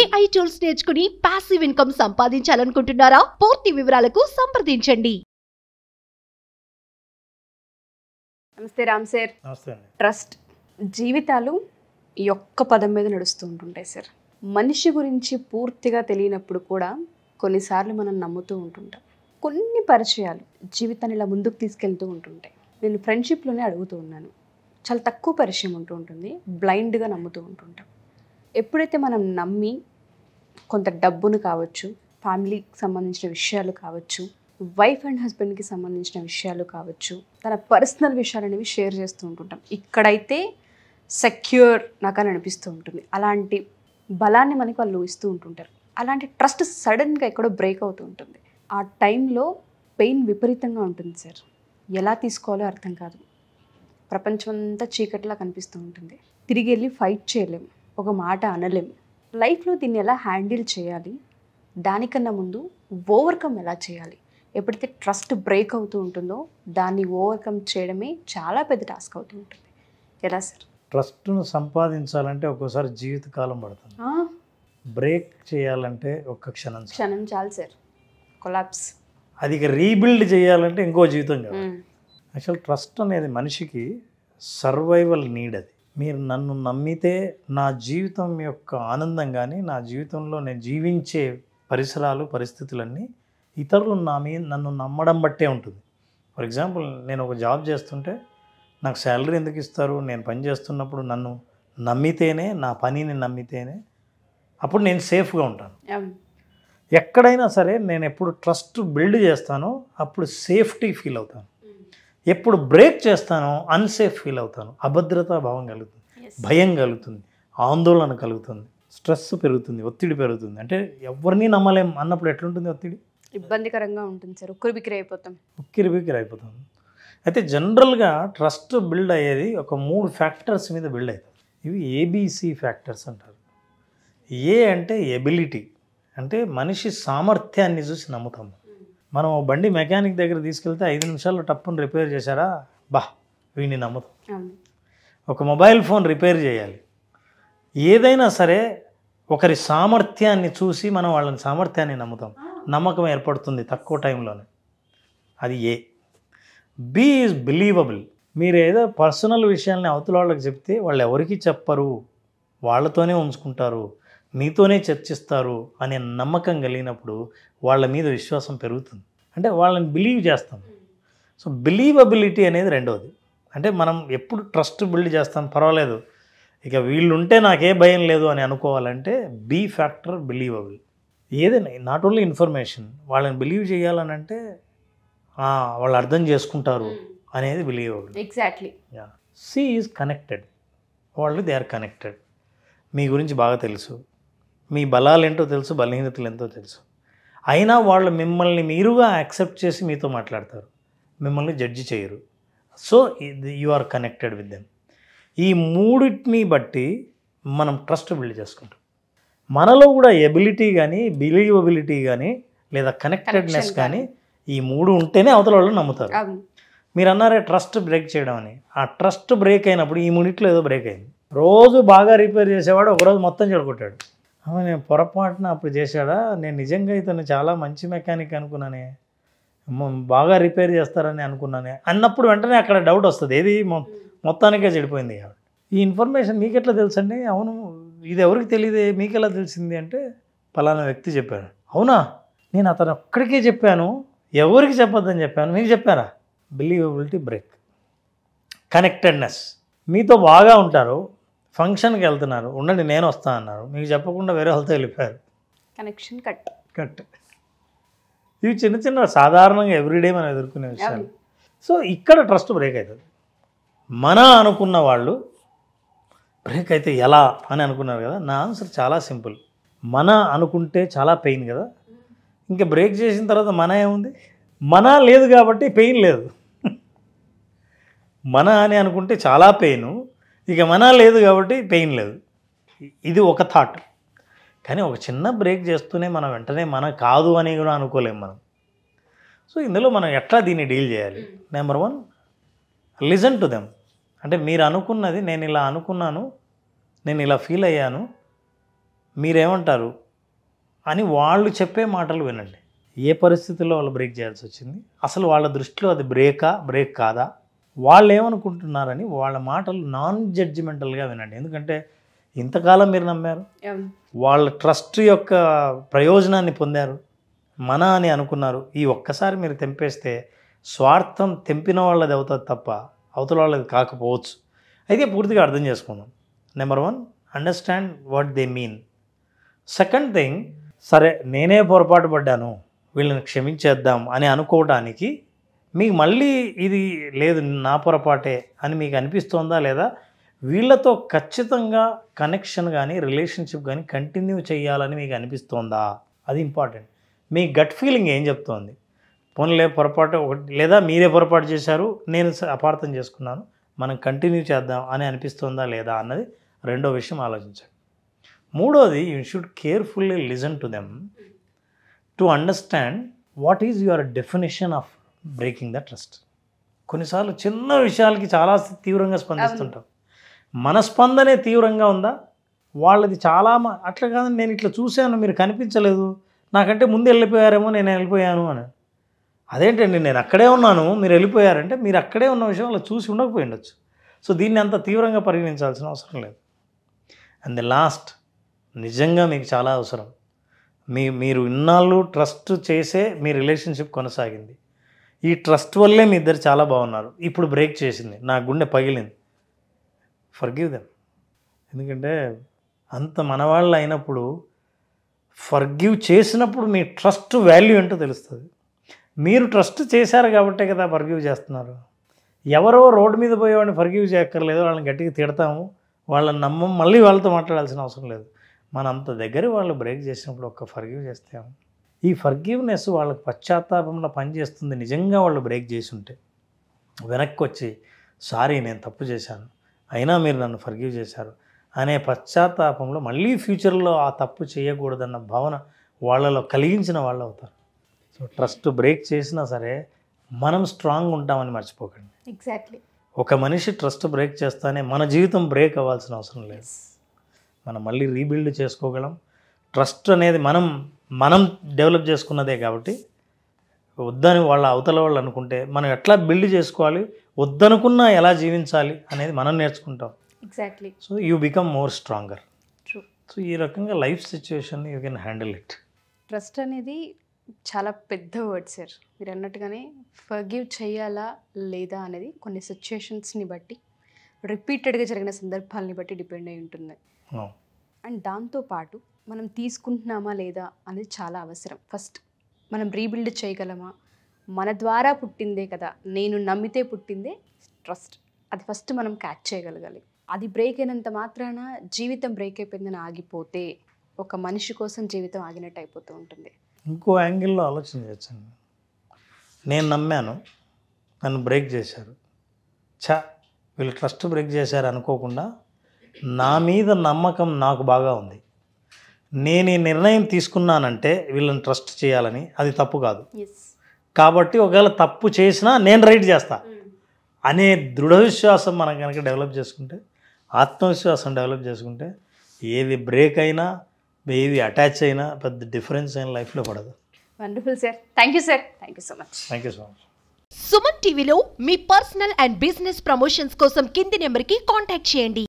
AI tools నేర్చుకుని passive income సంపాదించాలనుకుంటున్నారా పూర్తి వివరాలకు సంప్రదించండి నమస్తే రామ్ సార్ ట్రస్ట్ జీవితాలు ఈ ఒక్క పదం మీద నడుస్తూ ఉంటుంటాయి సార్ మనిషి గురించి పూర్తిగా తెలియనప్పుడు కూడా కొన్నిసార్లు మనం నమ్ముతూ ఉంటుంటాం కొన్ని పరిచయాలు జీవితాన్ని ఇలా ముందుకు తీసుకెళ్తూ ఉంటుంటాయి నేను ఫ్రెండ్షిప్లోనే అడుగుతూ ఉన్నాను చాలా తక్కువ పరిచయం ఉంటూ ఉంటుంది బ్లైండ్గా నమ్ముతూ ఉంటుంటాం ఎప్పుడైతే మనం నమ్మి కొంత డబ్బును కావచ్చు ఫ్యామిలీకి సంబంధించిన విషయాలు కావచ్చు వైఫ్ అండ్ హస్బెండ్కి సంబంధించిన విషయాలు కావచ్చు తన పర్సనల్ విషయాలు అనేవి షేర్ చేస్తూ ఉంటుంటాం ఇక్కడైతే సెక్యూర్ నాకు అని అనిపిస్తూ ఉంటుంది అలాంటి బలాన్ని మనకి వాళ్ళు ఇస్తూ ఉంటుంటారు అలాంటి ట్రస్ట్ సడన్గా ఎక్కడో బ్రేక్ అవుతూ ఉంటుంది ఆ టైంలో పెయిన్ విపరీతంగా ఉంటుంది సార్ ఎలా తీసుకోవాలో అర్థం కాదు ప్రపంచం అంతా చీకటిలా కనిపిస్తూ ఉంటుంది తిరిగి వెళ్ళి ఫైట్ చేయలేము ఒక మాట అనలేము లైఫ్లో దీన్ని ఎలా హ్యాండిల్ చేయాలి దానికన్నా ముందు ఓవర్కమ్ ఎలా చేయాలి ఎప్పుడైతే ట్రస్ట్ బ్రేక్ అవుతూ ఉంటుందో దాన్ని ఓవర్కమ్ చేయడమే చాలా పెద్ద టాస్క్ అవుతూ ఉంటుంది ఎలా సార్ ట్రస్ట్ను సంపాదించాలంటే ఒక్కోసారి జీవితకాలం పడుతుంది బ్రేక్ చేయాలంటే ఒక్క క్షణం క్షణం చాలు సార్ కొలాప్స్ అది రీబిల్డ్ చేయాలంటే ఇంకో జీవితం కాదు యాక్చువల్ ట్రస్ట్ అనేది మనిషికి సర్వైవల్ నీడ్ అది మీరు నన్ను నమ్మితే నా జీవితం యొక్క ఆనందం కానీ నా జీవితంలో నేను జీవించే పరిసరాలు పరిస్థితులన్నీ ఇతరులు నా మీద నన్ను నమ్మడం బట్టే ఉంటుంది ఫర్ ఎగ్జాంపుల్ నేను ఒక జాబ్ చేస్తుంటే నాకు శాలరీ ఎందుకు ఇస్తారు నేను పని చేస్తున్నప్పుడు నన్ను నమ్మితేనే నా పనిని నమ్మితేనే అప్పుడు నేను సేఫ్గా ఉంటాను ఎక్కడైనా సరే నేను ఎప్పుడు ట్రస్ట్ బిల్డ్ చేస్తానో అప్పుడు సేఫ్టీ ఫీల్ అవుతాను ఎప్పుడు బ్రేక్ చేస్తానో అన్సేఫ్ ఫీల్ అవుతాను అభద్రతా భావం కలుగుతుంది భయం కలుగుతుంది ఆందోళన కలుగుతుంది స్ట్రెస్ పెరుగుతుంది ఒత్తిడి పెరుగుతుంది అంటే ఎవరిని నమ్మలేం అన్నప్పుడు ఎట్లుంటుంది ఒత్తిడి ఇబ్బందికరంగా ఉంటుంది సార్ ఉక్కిరి బిక్కిరి అయిపోతాం ఉక్కిరి బిక్కిరి అయిపోతాం అయితే జనరల్గా ట్రస్ట్ బిల్డ్ అయ్యేది ఒక మూడు ఫ్యాక్టర్స్ మీద బిల్డ్ అవుతుంది ఇవి ఏబీసీ ఫ్యాక్టర్స్ అంటారు ఏ అంటే ఎబిలిటీ అంటే మనిషి సామర్థ్యాన్ని చూసి నమ్ముతాము మనం బండి మెకానిక్ దగ్గర తీసుకెళ్తే ఐదు నిమిషాల్లో టప్పును రిపేర్ చేశారా బా వీడిని నమ్ముతాం ఒక మొబైల్ ఫోన్ రిపేర్ చేయాలి ఏదైనా సరే ఒకరి సామర్థ్యాన్ని చూసి మనం వాళ్ళని సామర్థ్యాన్ని నమ్ముతాం నమ్మకం ఏర్పడుతుంది తక్కువ టైంలోనే అది ఏ బి ఈజ్ బిలీవబుల్ మీరు ఏదో పర్సనల్ విషయాల్ని అవతల వాళ్ళకి చెప్తే వాళ్ళు ఎవరికి చెప్పరు వాళ్ళతోనే ఉంచుకుంటారు మీతోనే చర్చిస్తారు అనే నమ్మకం కలిగినప్పుడు వాళ్ళ మీద విశ్వాసం పెరుగుతుంది అంటే వాళ్ళని బిలీవ్ చేస్తాం సో బిలీవబిలిటీ అనేది రెండవది అంటే మనం ఎప్పుడు ట్రస్ట్ బిల్డ్ చేస్తాం పర్వాలేదు ఇక వీళ్ళుంటే నాకే భయం లేదు అని అనుకోవాలంటే బీ ఫ్యాక్టర్ బిలీవబుల్ ఏదైనా నాట్ ఓన్లీ ఇన్ఫర్మేషన్ వాళ్ళని బిలీవ్ చేయాలనంటే వాళ్ళు అర్థం చేసుకుంటారు hmm. అనేది believable exactly C is connected వాళ్ళు దే ఆర్ కనెక్టెడ్ మీ గురించి బాగా తెలుసు మీ బలాలు ఏంటో తెలుసు బలహీనతలు ఎంతో తెలుసు అయినా వాళ్ళు మిమ్మల్ని మీరుగా యాక్సెప్ట్ చేసి మీతో మాట్లాడతారు మిమ్మల్ని జడ్జి చేయరు so you are connected with them ఈ మూడింటిని బట్టి మనం ట్రస్ట్ బిల్డ్ చేసుకుంటాం మనలో కూడా ఎబిలిటీ కానీ బిలీవబిలిటీ కానీ లేదా కనెక్టెడ్నెస్ కానీ ఈ మూడు ఉంటేనే అవతల వాళ్ళు నమ్ముతారు మీరు అన్నారే ట్రస్ట్ బ్రేక్ చేయడం అని ఆ ట్రస్ట్ బ్రేక్ అయినప్పుడు ఈ మూడిట్లో ఏదో బ్రేక్ అయింది రోజు బాగా రిపేర్ చేసేవాడు ఒకరోజు మొత్తం చెడగొట్టాడు నేను పొరపాటున అప్పుడు చేశాడా నేను నిజంగా ఇతను చాలా మంచి మెకానిక్ అనుకున్నానే బాగా రిపేర్ చేస్తారని అనుకున్నానే అన్నప్పుడు వెంటనే అక్కడ డౌట్ వస్తుంది ఏది మొత్తానికే చెడిపోయింది ఈ ఇన్ఫర్మేషన్ మీకెట్లా తెలుసండి అవును ఇది ఎవరికి తెలియదే మీకెలా తెలిసింది అంటే ఫలానా వ్యక్తి చెప్పాడు అవునా నేను అతను ఒక్కడికే చెప్పాను ఎవరికి చెప్పొద్దని చెప్పాను మీకు చెప్పారా బిలీవబిలిటీ బ్రేక్ కనెక్టెడ్నెస్ మీతో బాగా ఉంటారు ఫంక్షన్కి వెళ్తున్నారు ఉండండి నేను వస్తా అన్నారు మీకు చెప్పకుండా వేరే వాళ్ళతో వెళ్ళిపోయారు కనెక్షన్ కట్ కట్ ఇవి చిన్న చిన్న సాధారణంగా ఎవ్రీడే మనం ఎదుర్కొనే విషయాలు సో ఇక్కడ ట్రస్ట్ బ్రేక్ అవుతుంది మన అనుకున్న వాళ్ళు బ్రేక్ అయితే ఎలా అని అనుకున్నారు కదా నా ఆన్సర్ చాలా సింపుల్ మన అనుకుంటే చాలా పెయిన్ కదా ఇంకా బ్రేక్ చేసిన తర్వాత మన ఏముంది మన లేదు కాబట్టి పెయిన్ లేదు మన అని అనుకుంటే చాలా పెయిన్ ఇక మన లేదు కాబట్టి పెయిన్ లేదు ఇది ఒక థాట్ కానీ ఒక చిన్న బ్రేక్ చేస్తూనే మనం వెంటనే మన కాదు అని కూడా అనుకోలేము మనం సో ఇందులో మనం ఎట్లా దీన్ని డీల్ చేయాలి number one listen to them అంటే మీరు అనుకున్నది నేను ఇలా అనుకున్నాను నేను ఇలా ఫీల్ అయ్యాను మీరేమంటారు అని వాళ్ళు చెప్పే మాటలు వినండి ఏ పరిస్థితుల్లో వాళ్ళు బ్రేక్ చేయాల్సి వచ్చింది అసలు వాళ్ళ దృష్టిలో అది బ్రేకా బ్రేక్ కాదా వాళ్ళు ఏమనుకుంటున్నారని వాళ్ళ మాటలు నాన్ జడ్జిమెంటల్గా వినండి ఎందుకంటే ఇంతకాలం మీరు నమ్మారు వాళ్ళ ట్రస్ట్ యొక్క ప్రయోజనాన్ని పొందారు మన అని అనుకున్నారు ఈ ఒక్కసారి మీరు తెంపేస్తే స్వార్థం తెంపిన వాళ్ళది అవుతుంది తప్ప అవతల వాళ్ళది కాకపోవచ్చు అయితే పూర్తిగా అర్థం చేసుకుందాం number one understand what they mean second thing సరే నేనే పొరపాటు పడ్డాను వీళ్ళని క్షమించేద్దాం అని అనుకోవడానికి మీకు మళ్ళీ ఇది లేదు నా పొరపాటే అని మీకు అనిపిస్తోందా లేదా వీళ్ళతో ఖచ్చితంగా కనెక్షన్ కానీ రిలేషన్షిప్ కానీ కంటిన్యూ చేయాలని మీకు అనిపిస్తోందా అది ఇంపార్టెంట్ మీ గట్ ఫీలింగ్ ఏం చెప్తోంది పోన్లే పొరపాటు ఒకటి లేదా మీరే పొరపాటు చేశారు నేను అపార్థం చేసుకున్నాను మనం కంటిన్యూ చేద్దాం అని అనిపిస్తోందా లేదా అన్నది రెండో విషయం ఆలోచించండి మూడోది you should carefully listen to them to understand what is your definition of breaking the trust కొన్నిసార్లు చిన్న విషయాలకి చాలా తీవ్రంగా స్పందిస్తుంటాం మన స్పందనే తీవ్రంగా ఉందా వాళ్ళది చాలా అట్లా కాదని నేను ఇట్లా చూశాను మీరు కనిపించలేదు నాకంటే ముందు వెళ్ళిపోయారేమో నేను వెళ్ళిపోయాను అని అదేంటండి నేను అక్కడే ఉన్నాను మీరు వెళ్ళిపోయారంటే మీరు అక్కడే ఉన్న విషయం వాళ్ళు చూసి ఉండకపోయి ఉండొచ్చు సో దీన్ని అంత తీవ్రంగా పరిగణించాల్సిన అవసరం లేదు అండ్ ది లాస్ట్ నిజంగా మీకు చాలా అవసరం మీ మీరు ఇన్నాళ్ళు ట్రస్ట్ చేసే మీ రిలేషన్షిప్ కొనసాగింది ఈ ట్రస్ట్ వల్లే మీ ఇద్దరు చాలా బాగున్నారు ఇప్పుడు బ్రేక్ చేసింది నా గుండె పగిలింది గివ్ దెమ్ ఎందుకంటే అంత మనవాళ్ళు అయినప్పుడు గివ్ చేసినప్పుడు మీ ట్రస్ట్ వాల్యూ ఏంటో తెలుస్తుంది మీరు ట్రస్ట్ చేశారు కాబట్టే కదా ఫర్గివ్ చేస్తున్నారు ఎవరో రోడ్డు మీద పోయేవాడిని ఫర్గివ్ చేయక్కర్లేదు వాళ్ళని గట్టిగా తిడతాము వాళ్ళని నమ్మం మళ్ళీ వాళ్ళతో మాట్లాడాల్సిన అవసరం లేదు మన అంత దగ్గర వాళ్ళు బ్రేక్ చేసినప్పుడు ఒక్క ఫర్గివ్ చేస్తాము ఈ ఫర్గివ్నెస్ వాళ్ళకి పశ్చాత్తాపంలో పనిచేస్తుంది నిజంగా వాళ్ళు బ్రేక్ చేసి ఉంటే వెనక్కి వచ్చి సారీ నేను తప్పు చేశాను అయినా మీరు నన్ను ఫర్గివ్ చేశారు అనే పశ్చాత్తాపంలో మళ్ళీ ఫ్యూచర్లో ఆ తప్పు చేయకూడదన్న భావన వాళ్ళలో కలిగించిన వాళ్ళు అవుతారు సో ట్రస్ట్ బ్రేక్ చేసినా సరే మనం స్ట్రాంగ్ ఉంటామని మర్చిపోకండి ఎగ్జాక్ట్లీ ఒక మనిషి ట్రస్ట్ బ్రేక్ చేస్తానే మన జీవితం బ్రేక్ అవ్వాల్సిన అవసరం లేదు మనం మళ్ళీ రీబిల్డ్ చేసుకోగలం ట్రస్ట్ అనేది మనం మనం డెవలప్ చేసుకున్నదే కాబట్టి వద్దని వాళ్ళ అవతల వాళ్ళు అనుకుంటే మనం ఎట్లా బిల్డ్ చేసుకోవాలి వద్దనుకున్నా ఎలా జీవించాలి అనేది మనం నేర్చుకుంటాం exactly so you become more stronger so ఈ రకంగా life situation you can handle it trust అనేది చాలా పెద్ద వర్డ్ సార్ మీరు అన్నట్టుగానే ఫర్గివ్ చేయాలా లేదా అనేది కొన్ని సిచ్యుయేషన్స్ని బట్టి రిపీటెడ్గా జరిగిన సందర్భాలని బట్టి డిపెండ్ అయి ఉంటుంది అండ్ దాంతోపాటు మనం తీసుకుంటున్నామా లేదా అనేది చాలా అవసరం ఫస్ట్ మనం రీబిల్డ్ చేయగలమా మన ద్వారా పుట్టిందే కదా నేను నమ్మితే పుట్టిందే ట్రస్ట్ అది ఫస్ట్ మనం క్యాచ్ చేయగలగాలి అది బ్రేక్ అయినంత మాత్రాన జీవితం బ్రేక్ అయిపోయిందని ఆగిపోతే ఒక మనిషి కోసం జీవితం ఆగినట్టు అయిపోతూ ఉంటుంది ఇంకో యాంగిల్లో ఆలోచన చేయొచ్చండి నేను నమ్మాను నన్ను బ్రేక్ చేశారు ఛా వీళ్ళు ట్రస్ట్ బ్రేక్ చేశారు అనుకోకుండా నా మీద నమ్మకం నాకు బాగా ఉంది నేను ఈ నిర్ణయం తీసుకున్నానంటే వీళ్ళని ట్రస్ట్ చేయాలని అది తప్పు కాదు కాబట్టి ఒకవేళ తప్పు చేసినా నేను రైట్ చేస్తా hmm. అనే దృఢ విశ్వాసం మనం కనుక డెవలప్ చేసుకుంటే ఆత్మవిశ్వాసం డెవలప్ చేసుకుంటే ఏది బ్రేక్ అయినా ఏది అటాచ్ అయినా పెద్ద డిఫరెన్స్ అయిన లైఫ్లో పడదు wonderful sir thank you sir thank you so much thank you so much Suman టీవీలో మీ పర్సనల్ అండ్ బిజినెస్ ప్రమోషన్స్ కోసం కింది నెంబర్కి కాంటాక్ట్ చేయండి